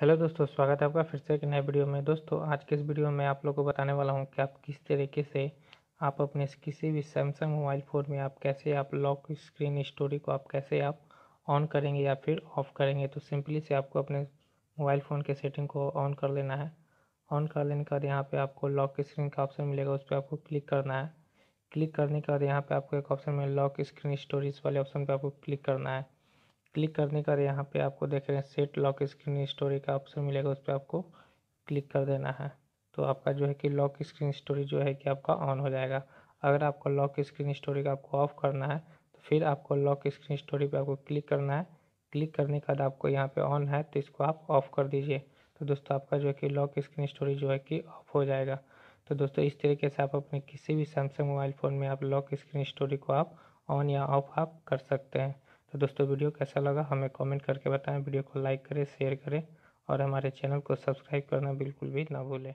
hello दोस्तों स्वागत है आपका फिर से एक नए वीडियो में दोस्तों आज के इस वीडियो में आप लोग को बताने वाला हूँ कि आप किस तरीके से आप अपने किसी भी सैमसंग मोबाइल फ़ोन में आप कैसे आप लॉक स्क्रीन स्टोरी को आप कैसे आप ऑन करेंगे या फिर ऑफ़ करेंगे तो सिंपली से आपको अपने मोबाइल फ़ोन के सेटिंग को ऑन कर लेना है ऑन कर लेने के बाद यहाँ पर आपको लॉक स्क्रीन का ऑप्शन मिलेगा उस पर आपको क्लिक करना है क्लिक करने के बाद यहाँ पर आपको एक ऑप्शन में लॉक स्क्रीन स्टोरीज वाले ऑप्शन पर आपको क्लिक करना है क्लिक करने का यहाँ पे आपको देख रहे हैं सेट लॉक स्क्रीन स्टोरी का ऑप्शन मिलेगा उस पर आपको क्लिक कर देना है तो आपका जो है कि लॉक स्क्रीन स्टोरी जो है कि आपका ऑन हो जाएगा अगर आपको लॉक स्क्रीन का आपको ऑफ करना है तो फिर आपको लॉक स्क्रीन स्टोरी पर आपको क्लिक करना है क्लिक करने के बाद आपको यहाँ पर ऑन है तो इसको आप ऑफ़ कर दीजिए तो दोस्तों आपका जो है कि लॉक स्क्रीन स्टोरी जो है कि ऑफ हो जाएगा तो दोस्तों इस तरीके से आप अपने किसी भी सैमसंग मोबाइल फ़ोन में आप लॉक स्क्रीन स्टोरी को आप ऑन या ऑफ आप कर सकते हैं तो दोस्तों वीडियो कैसा लगा हमें कमेंट करके बताएं वीडियो को लाइक करें शेयर करें और हमारे चैनल को सब्सक्राइब करना बिल्कुल भी ना भूलें